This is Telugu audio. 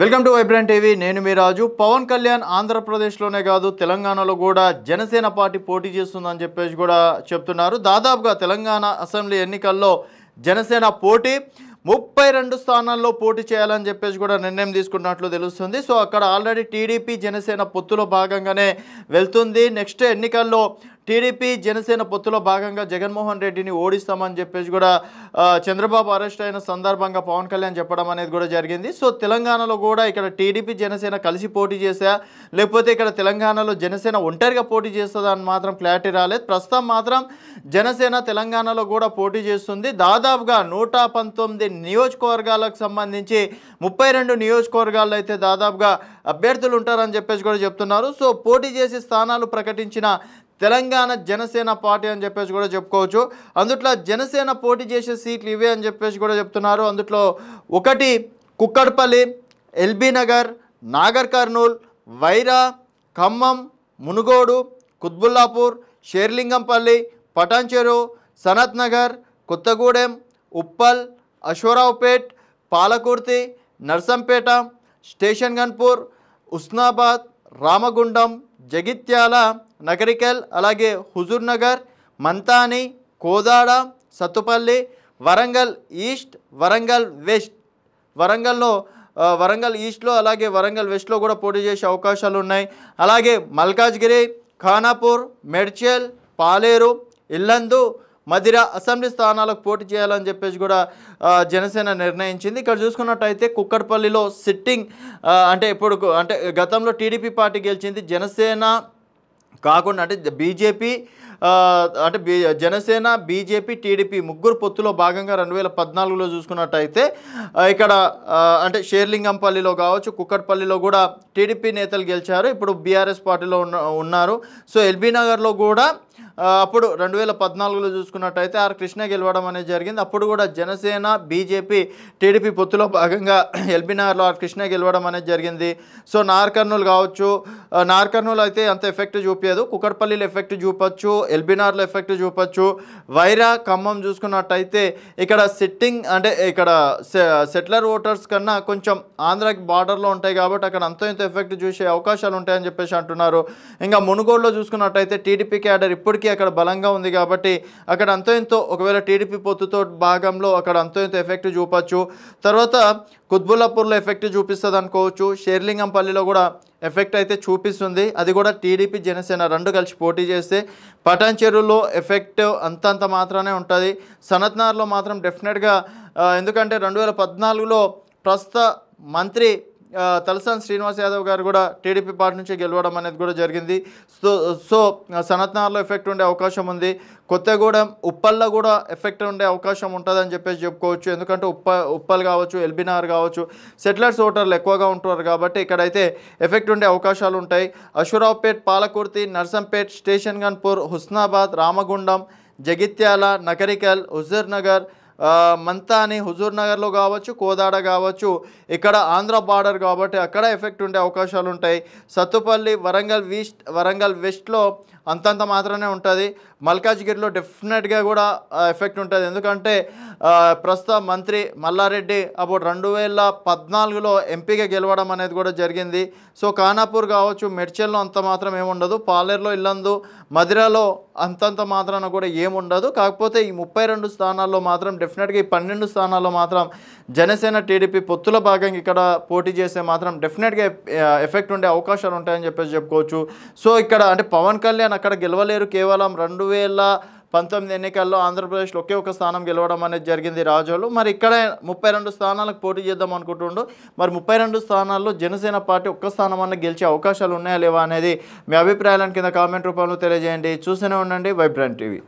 వెల్కమ్ టు వైబ్రాంట్ టీవీ నేను మీ రాజు పవన్ కళ్యాణ్ ఆంధ్రప్రదేశ్లోనే కాదు తెలంగాణలో కూడా జనసేన పార్టీ పోటీ చేస్తుందని చెప్పేసి కూడా చెప్తున్నారు దాదాపుగా తెలంగాణ అసెంబ్లీ ఎన్నికల్లో జనసేన పోటీ ముప్పై రెండు స్థానాల్లో పోటీ చేయాలని చెప్పేసి కూడా నిర్ణయం తీసుకున్నట్లు తెలుస్తుంది సో అక్కడ ఆల్రెడీ టీడీపీ జనసేన పొత్తులో భాగంగానే వెళ్తుంది నెక్స్ట్ ఎన్నికల్లో టీడీపీ జనసేన పొత్తులో భాగంగా జగన్మోహన్ రెడ్డిని ఓడిస్తామని చెప్పేసి కూడా చంద్రబాబు అరెస్ట్ అయిన సందర్భంగా పవన్ కళ్యాణ్ చెప్పడం అనేది కూడా జరిగింది సో తెలంగాణలో కూడా ఇక్కడ టీడీపీ జనసేన కలిసి పోటీ చేసా లేకపోతే ఇక్కడ తెలంగాణలో జనసేన ఒంటరిగా పోటీ చేస్తుందా అని మాత్రం క్లారిటీ రాలేదు ప్రస్తుతం మాత్రం జనసేన తెలంగాణలో కూడా పోటీ చేస్తుంది దాదాపుగా నూట పంతొమ్మిది నియోజకవర్గాలకు సంబంధించి ముప్పై రెండు నియోజకవర్గాల్లో అయితే దాదాపుగా అభ్యర్థులు ఉంటారని చెప్పేసి కూడా చెప్తున్నారు సో పోటీ చేసే స్థానాలు ప్రకటించిన తెలంగాణ జనసేన పార్టీ అని చెప్పేసి కూడా చెప్పుకోవచ్చు అందుట్లో జనసేన పోటీ చేసే సీట్లు ఇవే అని చెప్పేసి కూడా చెప్తున్నారు అందుట్లో ఒకటి కుక్కడ్పల్లి ఎల్బీ నగర్ నాగర్ కర్నూల్ వైరా ఖమ్మం మునుగోడు కుత్బుల్లాపూర్ షేర్లింగంపల్లి పటాన్చెరు సనత్ నగర్ కొత్తగూడెం ఉప్పల్ అశ్వరావుపేట్ పాలకుర్తి నర్సంపేట స్టేషన్ గన్పూర్ ఉస్నాబాద్ రామగుండం జగిత్యాల నగరికల్ అలాగే హుజూర్నగర్ మంతాని కోదాడ సత్తుపల్లి వరంగల్ ఈస్ట్ వరంగల్ వెస్ట్ వరంగల్లో వరంగల్ ఈస్ట్లో అలాగే వరంగల్ వెస్ట్లో కూడా పోటీ చేసే అవకాశాలు ఉన్నాయి అలాగే మల్కాజ్గిరి ఖానాపూర్ మెడ్చల్ పాలేరు ఇల్లందు మధిర అసెంబ్లీ స్థానాలకు పోటీ చేయాలని చెప్పేసి కూడా జనసేన నిర్ణయించింది ఇక్కడ చూసుకున్నట్టయితే కుక్కడ్పల్లిలో సిట్టింగ్ అంటే ఇప్పుడు అంటే గతంలో టీడీపీ పార్టీ గెలిచింది జనసేన కాకుండా అంటే బీజేపీ అంటే బీ జనసేన బీజేపీ టీడీపీ ముగ్గురు పొత్తులో భాగంగా రెండు వేల పద్నాలుగులో చూసుకున్నట్టయితే ఇక్కడ అంటే షేర్లింగంపల్లిలో కావచ్చు కుక్కట్పల్లిలో కూడా టీడీపీ నేతలు గెలిచారు ఇప్పుడు బీఆర్ఎస్ పార్టీలో ఉన్నారు సో ఎల్బీ నగర్లో కూడా అప్పుడు రెండు వేల పద్నాలుగులో చూసుకున్నట్టయితే ఆర్ కృష్ణ గెలవడం అనేది జరిగింది అప్పుడు కూడా జనసేన బీజేపీ టీడీపీ పొత్తులో భాగంగా ఎల్బీ నగర్లో ఆర్ కృష్ణ గెలవడం అనేది జరిగింది సో నార్ కర్నూలు కావచ్చు నార్ కర్నూలు అయితే అంత ఎఫెక్ట్ చూపించదు కుకట్పల్లిలో ఎఫెక్ట్ చూపచ్చు ఎల్బీనార్లో ఎఫెక్ట్ చూపచ్చు వైరా ఖమ్మం చూసుకున్నట్టయితే ఇక్కడ సిట్టింగ్ అంటే ఇక్కడ సెటిలర్ ఓటర్స్ కన్నా కొంచెం ఆంధ్రాకి బార్డర్లో ఉంటాయి కాబట్టి అక్కడ అంత ఇంత ఎఫెక్ట్ చూసే అవకాశాలు ఉంటాయని చెప్పేసి అంటున్నారు ఇంకా మునుగోడులో చూసుకున్నట్టయితే టీడీపీ క్యాడర్ ఇప్పటికీ ఇప్పటికీ అక్కడ బలంగా ఉంది కాబట్టి అక్కడ అంతో ఎంతో ఒకవేళ టీడీపీ పొత్తుతో భాగంలో అక్కడ అంతో ఎంతో ఎఫెక్ట్ చూపచ్చు తర్వాత కుత్బుల్లాపూర్లో ఎఫెక్ట్ చూపిస్తుంది అనుకోవచ్చు షేర్లింగంపల్లిలో కూడా ఎఫెక్ట్ అయితే చూపిస్తుంది అది కూడా టీడీపీ జనసేన రెండు కలిసి పోటీ చేస్తే పటాన్ చెరువులో ఎఫెక్ట్ అంతంత మాత్రమే ఉంటుంది సనత్నార్లో మాత్రం డెఫినెట్గా ఎందుకంటే రెండు వేల పద్నాలుగులో ప్రస్తుత మంత్రి తలసాని శ్రీనివాస్ యాదవ్ గారు కూడా టీడీపీ పార్టీ నుంచి గెలవడం అనేది కూడా జరిగింది సో సో సనత్నగర్లో ఎఫెక్ట్ ఉండే అవకాశం ఉంది కొత్తగూడెం ఉప్పల్లో కూడా ఎఫెక్ట్ ఉండే అవకాశం ఉంటుందని చెప్పేసి చెప్పుకోవచ్చు ఎందుకంటే ఉప్ప ఉప్పల్ కావచ్చు ఎల్బీనార్ కావచ్చు సెటిలర్స్ ఓటర్లు ఎక్కువగా ఉంటున్నారు కాబట్టి ఇక్కడైతే ఎఫెక్ట్ ఉండే అవకాశాలు ఉంటాయి అశురావుపేట్ పాలకుర్తి నర్సంపేట్ స్టేషన్ గన్పూర్ హుస్నాబాద్ రామగుండం జగిత్యాల నకరికల్ హుజర్నగర్ మంతాని నగర్లో కావచ్చు కోదాడ కావచ్చు ఇక్కడ ఆంధ్ర బార్డర్ కాబట్టి అక్కడ ఎఫెక్ట్ ఉండే అవకాశాలు ఉంటాయి సత్తుపల్లి వరంగల్ వీస్ట్ వరంగల్ వెస్ట్లో అంతంత మాత్రమే ఉంటుంది మల్కాజ్గిరిలో డెఫినెట్గా కూడా ఎఫెక్ట్ ఉంటుంది ఎందుకంటే ప్రస్తుత మంత్రి మల్లారెడ్డి అప్పుడు రెండు వేల పద్నాలుగులో ఎంపీగా గెలవడం అనేది కూడా జరిగింది సో కానాపూర్ కావచ్చు మెడ్చెల్లో అంత మాత్రం ఏముండదు పాలేరులో ఇల్లందు మదిరాలో అంతంత మాత్రాన కూడా ఏముండదు కాకపోతే ఈ ముప్పై రెండు స్థానాల్లో మాత్రం డెఫినెట్గా ఈ పన్నెండు స్థానాల్లో మాత్రం జనసేన టీడీపీ పొత్తుల భాగంగా ఇక్కడ పోటీ చేస్తే మాత్రం డెఫినెట్గా ఎఫెక్ట్ ఉండే అవకాశాలు ఉంటాయని చెప్పేసి చెప్పుకోవచ్చు సో ఇక్కడ అంటే పవన్ కళ్యాణ్ అక్కడ గెలవలేరు కేవలం రెండు వేల పంతొమ్మిది ఎన్నికల్లో ఆంధ్రప్రదేశ్లో ఒకే ఒక స్థానం గెలవడం అనేది జరిగింది రాజోలు మరి ఇక్కడ ముప్పై రెండు స్థానాలకు పోటీ చేద్దాం అనుకుంటుండు మరి ముప్పై రెండు స్థానాల్లో జనసేన పార్టీ ఒక్క స్థానం అన్న గెలిచే అవకాశాలు ఉన్నాయా లేవా అనేది మీ అభిప్రాయాలను కింద కామెంట్ రూపంలో తెలియజేయండి చూస్తూనే ఉండండి వైబ్రాండ్ టీవీ